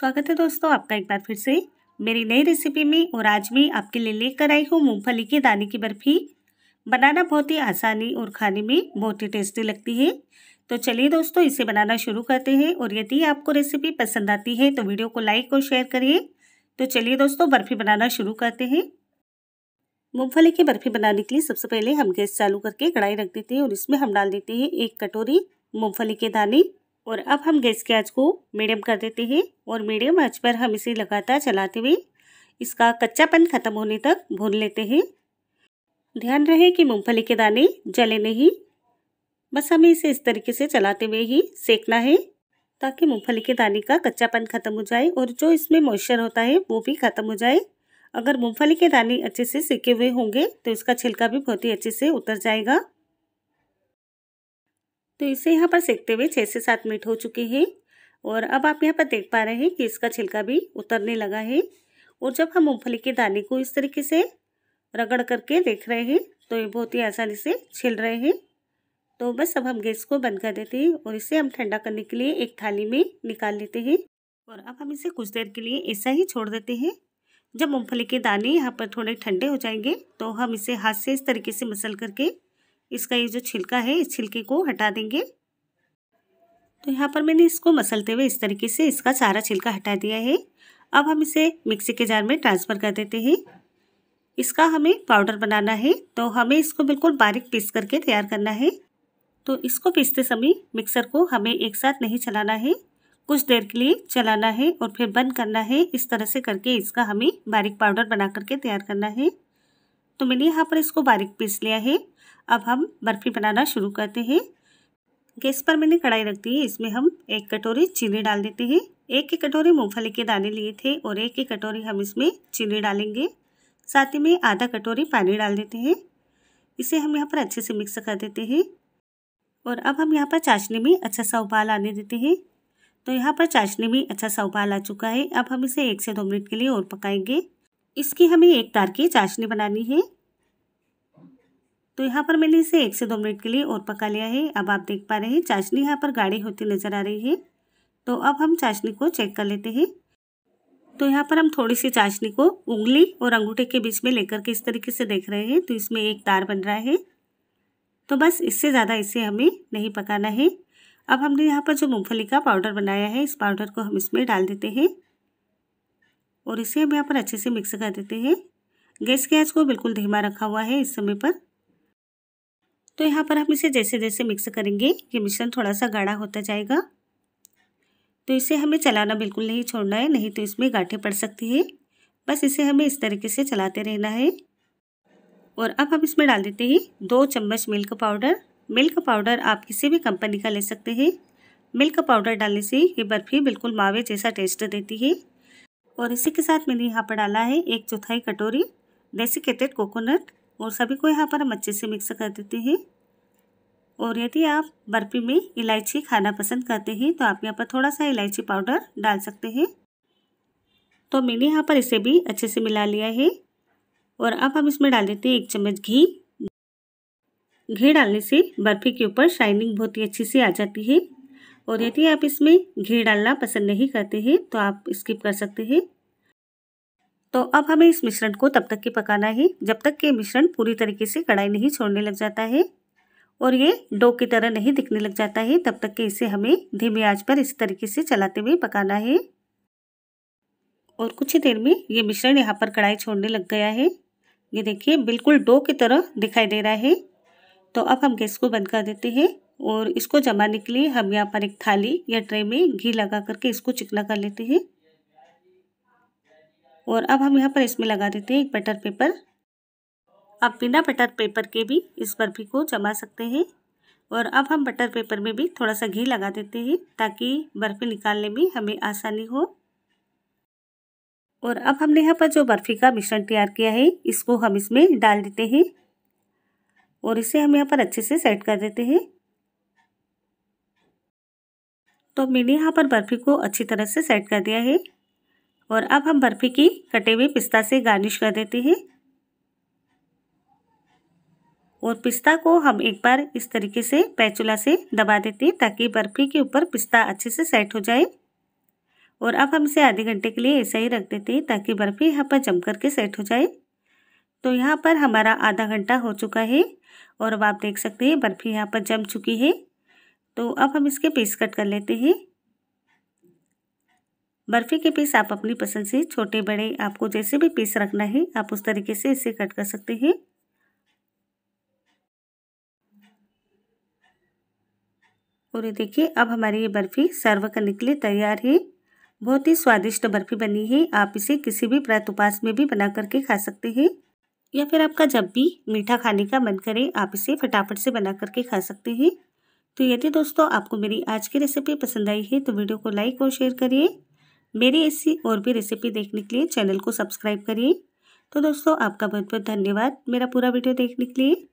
स्वागत है दोस्तों आपका एक बार फिर से मेरी नई रेसिपी में और आज मैं आपके लिए लेकर आई हूँ मूंगफली के दाने की बर्फ़ी बनाना बहुत ही आसानी और खाने में बहुत ही टेस्टी लगती है तो चलिए दोस्तों इसे बनाना शुरू करते हैं और यदि आपको रेसिपी पसंद आती है तो वीडियो को लाइक और शेयर करिए तो चलिए दोस्तों बर्फ़ी बनाना शुरू करते हैं मूँगफली की बर्फ़ी बनाने के लिए सबसे पहले हम गैस चालू करके कढ़ाई रख देते हैं और इसमें हम डाल देते हैं एक कटोरी मूँगफली के दाने और अब हम गैस के आँच को मीडियम कर देते हैं और मीडियम आँच पर हम इसे लगातार चलाते हुए इसका कच्चापन खत्म होने तक भून लेते हैं ध्यान रहे कि मूंगफली के दाने जले नहीं बस हमें इसे इस तरीके से चलाते हुए ही सेकना है ताकि मूंगफली के दाने का कच्चापन खत्म हो जाए और जो इसमें मॉइस्चर होता है वो भी खत्म हो जाए अगर मूंगफली के दाने अच्छे से सेके हुए होंगे तो इसका छिलका भी बहुत ही अच्छे से उतर जाएगा तो इसे यहाँ पर सेकते हुए छः से सात मिनट हो चुके हैं और अब आप यहाँ पर देख पा रहे हैं कि इसका छिलका भी उतरने लगा है और जब हम मूँगफली के दाने को इस तरीके से रगड़ करके देख रहे हैं तो ये बहुत ही आसानी से छिल रहे हैं तो बस अब हम गैस को बंद कर देते हैं और इसे हम ठंडा करने के लिए एक थाली में निकाल लेते हैं और अब हम इसे कुछ देर के लिए ऐसा ही छोड़ देते हैं जब मूँगफली के दाने यहाँ पर थोड़े ठंडे हो जाएंगे तो हम इसे हाथ से इस तरीके से मसल करके इसका ये जो छिलका है इस छिलके को हटा देंगे तो यहाँ पर मैंने इसको मसलते हुए इस तरीके से इसका सारा छिलका हटा दिया है अब हम इसे मिक्सी के जार में ट्रांसफ़र कर देते हैं इसका हमें पाउडर बनाना है तो हमें इसको बिल्कुल बारीक पीस करके तैयार करना है तो इसको पीसते समय मिक्सर को हमें एक साथ नहीं चलाना है कुछ देर के लिए चलाना है और फिर बंद करना है इस तरह से करके इसका हमें बारीक पाउडर बना करके तैयार करना है तो मैंने यहाँ पर इसको बारीक पीस लिया है अब हम बर्फ़ी बनाना शुरू करते हैं गैस पर मैंने कढ़ाई रख दी है इसमें हम एक कटोरी चीनी डाल देते हैं एक एक कटोरी मूँगफली के दाने लिए थे और एक एक कटोरी हम इसमें चीनी डालेंगे साथ ही में आधा कटोरी पानी डाल देते हैं इसे हम यहाँ पर अच्छे से मिक्स कर देते हैं और अब हम यहाँ पर चाशनी में अच्छा सा उबाल आने देते हैं तो यहाँ पर चाशनी में अच्छा सा उबाल आ चुका है अब हम इसे एक से दो मिनट के लिए और पकाएंगे इसकी हमें एक तार की चाशनी बनानी है तो यहाँ पर मैंने इसे एक से दो मिनट के लिए और पका लिया है अब आप देख पा रहे हैं चाशनी यहाँ पर गाढ़ी होती नज़र आ रही है तो अब हम चाशनी को चेक कर लेते हैं तो यहाँ पर हम थोड़ी सी चाशनी को उंगली और अंगूठे के बीच में लेकर के इस तरीके से देख रहे हैं तो इसमें एक तार बन रहा है तो बस इससे ज़्यादा इसे हमें नहीं पकाना है अब हमने यहाँ पर जो मूँगफली का पाउडर बनाया है इस पाउडर को हम इसमें डाल देते हैं और इसे हम यहाँ पर अच्छे से मिक्स कर देते हैं गैस के आज को बिल्कुल धीमा रखा हुआ है इस समय पर तो यहाँ पर हम इसे जैसे जैसे मिक्स करेंगे ये मिश्रण थोड़ा सा गाढ़ा होता जाएगा तो इसे हमें चलाना बिल्कुल नहीं छोड़ना है नहीं तो इसमें गांठें पड़ सकती है बस इसे हमें इस तरीके से चलाते रहना है और अब हम इसमें डाल देते हैं दो चम्मच मिल्क पाउडर मिल्क पाउडर आप किसी भी कंपनी का ले सकते हैं मिल्क पाउडर डालने से ये बर्फ़ी बिल्कुल मावे जैसा टेस्ट देती है और इसी के साथ मैंने यहाँ पर डाला है एक चौथाई कटोरी डेसिकेटेड कोकोनट और सभी को यहाँ पर हम अच्छे से मिक्स कर देते हैं और यदि आप बर्फ़ी में इलायची खाना पसंद करते हैं तो आप यहाँ पर थोड़ा सा इलायची पाउडर डाल सकते हैं तो मैंने यहाँ पर इसे भी अच्छे से मिला लिया है और अब हम इसमें डाल देते हैं एक चम्मच घी घी डालने से बर्फ़ी के ऊपर शाइनिंग बहुत ही अच्छी सी आ जाती है और यदि आप इसमें घी डालना पसंद नहीं करते हैं तो आप स्किप कर सकते हैं तो अब हमें इस मिश्रण को तब तक के पकाना है जब तक कि मिश्रण पूरी तरीके से कढ़ाई नहीं छोड़ने लग जाता है और ये डो की तरह नहीं दिखने लग जाता है तब तक कि इसे हमें धीमी आंच पर इस तरीके से चलाते हुए पकाना है और कुछ ही देर में ये मिश्रण यहाँ पर कढ़ाई छोड़ने लग गया है ये देखिए बिल्कुल डो की तरह दिखाई दे रहा है तो अब हम गैस को बंद कर देते हैं और इसको जमाने के लिए हम यहाँ पर एक थाली या ट्रे में घी लगा करके इसको चिकना कर लेते हैं और अब हम यहाँ पर इसमें लगा देते हैं एक बटर पेपर आप बिना बटर पेपर के भी इस बर्फी को जमा सकते हैं और अब हम बटर पेपर में भी थोड़ा सा घी लगा देते हैं ताकि बर्फ़ी निकालने में हमें आसानी हो और अब हमने यहाँ पर जो बर्फ़ी का मिश्रण तैयार किया है इसको हम इसमें डाल देते हैं और इसे हम यहाँ पर अच्छे से सेट कर देते हैं तो मैंने यहाँ पर बर्फ़ी को अच्छी तरह से सेट कर दिया है और अब हम बर्फ़ी की कटे हुए पिस्ता से गार्निश कर देते हैं और पिस्ता को हम एक बार इस तरीके से पैचुला से दबा देते हैं ताकि बर्फ़ी के ऊपर पिस्ता अच्छे से सेट हो जाए और अब हम इसे आधे घंटे के लिए ऐसा ही रख देते हैं ताकि बर्फ़ी यहाँ पर जम करके सेट हो जाए तो यहाँ पर हमारा आधा घंटा हो चुका है और अब आप देख सकते हैं बर्फ़ी यहाँ पर जम चुकी है तो अब हम इसके पीस कट कर लेते हैं बर्फ़ी के पीस आप अपनी पसंद से छोटे बड़े आपको जैसे भी पीस रखना है आप उस तरीके से इसे कट कर सकते हैं और ये देखिए अब हमारी ये बर्फ़ी सर्व करने के लिए तैयार है बहुत ही स्वादिष्ट बर्फ़ी बनी है आप इसे किसी भी व्रत उपास में भी बना करके खा सकते हैं या फिर आपका जब भी मीठा खाने का मन करे आप इसे फटाफट से बना करके खा सकते हैं तो यदि दोस्तों आपको मेरी आज की रेसिपी पसंद आई है तो वीडियो को लाइक और शेयर करिए मेरी ऐसी और भी रेसिपी देखने के लिए चैनल को सब्सक्राइब करिए तो दोस्तों आपका बहुत बहुत धन्यवाद मेरा पूरा वीडियो देखने के लिए